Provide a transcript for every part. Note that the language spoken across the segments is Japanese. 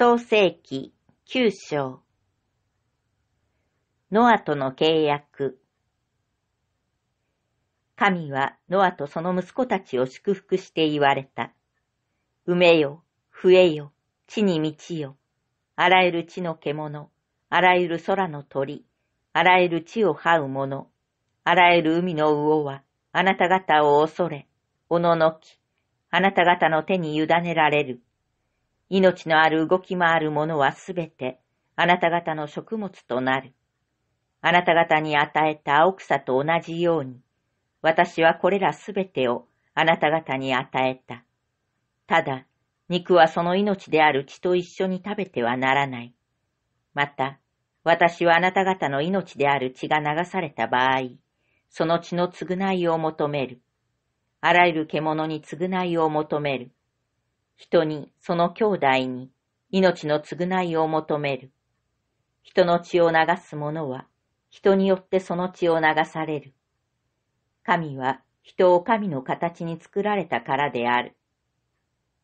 創世記九章。ノアとの契約。神はノアとその息子たちを祝福して言われた。埋めよ、増えよ、地に満ちよ。あらゆる地の獣、あらゆる空の鳥、あらゆる地を這う者、あらゆる海の魚は、あなた方を恐れ、おののき、あなた方の手に委ねられる。命のある動き回るものはすべて、あなた方の食物となる。あなた方に与えた青草と同じように、私はこれらすべてをあなた方に与えた。ただ、肉はその命である血と一緒に食べてはならない。また、私はあなた方の命である血が流された場合、その血の償いを求める。あらゆる獣に償いを求める。人にその兄弟に命の償いを求める。人の血を流す者は、人によってその血を流される。神は人を神の形に作られたからである。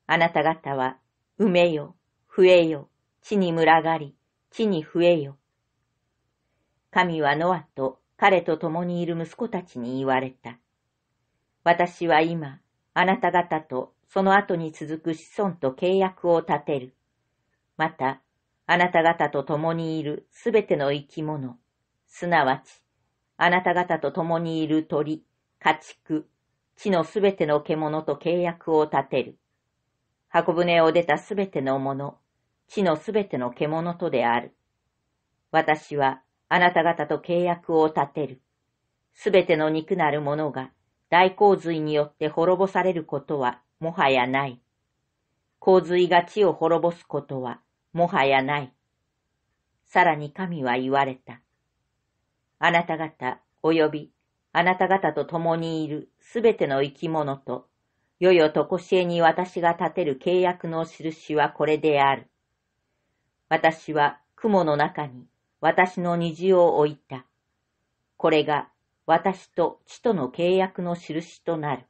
あなた方は、埋めよ、増えよ、地に群がり、地に増えよ。神はノアと彼と共にいる息子たちに言われた。私は今、あなた方とその後に続く子孫と契約を立てる。また、あなた方と共にいるすべての生き物、すなわち、あなた方と共にいる鳥、家畜、地のすべての獣と契約を立てる。箱舟を出たすべてのもの、地のすべての獣とである。私はあなた方と契約を立てる。すべての肉なるものが大洪水によって滅ぼされることはもはやない。洪水が地を滅ぼすことは、もはやない。さらに神は言われた。あなた方、及び、あなた方と共にいるすべての生き物と、よよとこしえに私が立てる契約の印はこれである。私は雲の中に私の虹を置いた。これが私と地との契約の印となる。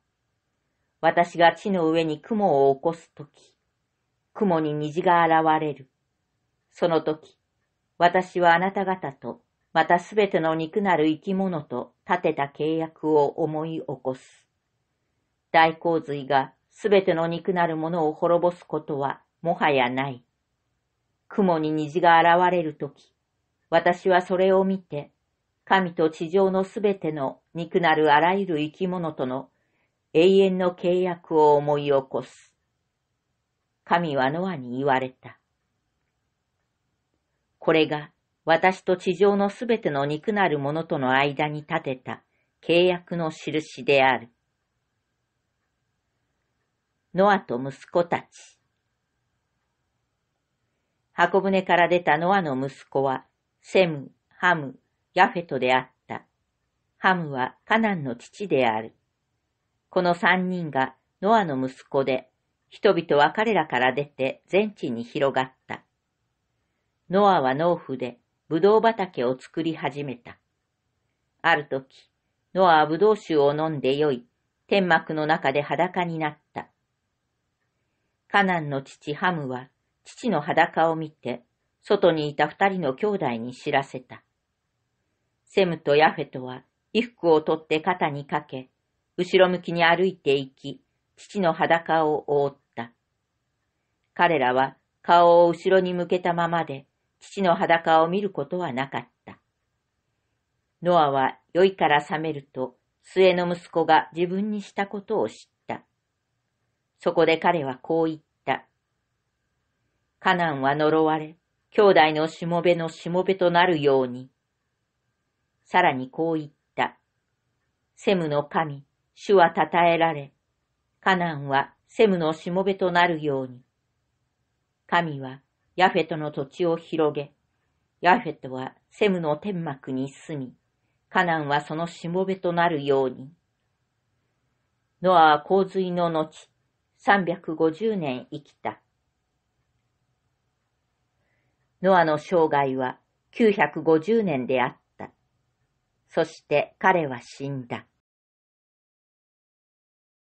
私が地の上に雲を起こすとき、雲に虹が現れる。そのとき、私はあなた方と、またすべての肉なる生き物と立てた契約を思い起こす。大洪水がすべての肉なるものを滅ぼすことはもはやない。雲に虹が現れるとき、私はそれを見て、神と地上のすべての肉なるあらゆる生き物との永遠の契約を思い起こす。神はノアに言われた。これが私と地上のすべての肉なるものとの間に立てた契約の印である。ノアと息子たち。箱舟から出たノアの息子は、セム、ハム、ヤフェトであった。ハムはカナンの父である。この三人がノアの息子で、人々は彼らから出て全地に広がった。ノアは農夫で、ブドウ畑を作り始めた。ある時、ノアはブドウ酒を飲んで酔い、天幕の中で裸になった。カナンの父ハムは、父の裸を見て、外にいた二人の兄弟に知らせた。セムとヤフェトは、衣服を取って肩にかけ、後ろ向きに歩いていき、父の裸を覆った。彼らは顔を後ろに向けたままで、父の裸を見ることはなかった。ノアは酔いから覚めると、末の息子が自分にしたことを知った。そこで彼はこう言った。カナンは呪われ、兄弟のしもべのしもべとなるように。さらにこう言った。セムの神、主は称えられ、カナンはセムのしもべとなるように。神はヤフェトの土地を広げ、ヤフェトはセムの天幕に住み、カナンはそのしもべとなるように。ノアは洪水の後、350年生きた。ノアの生涯は950年であった。そして彼は死んだ。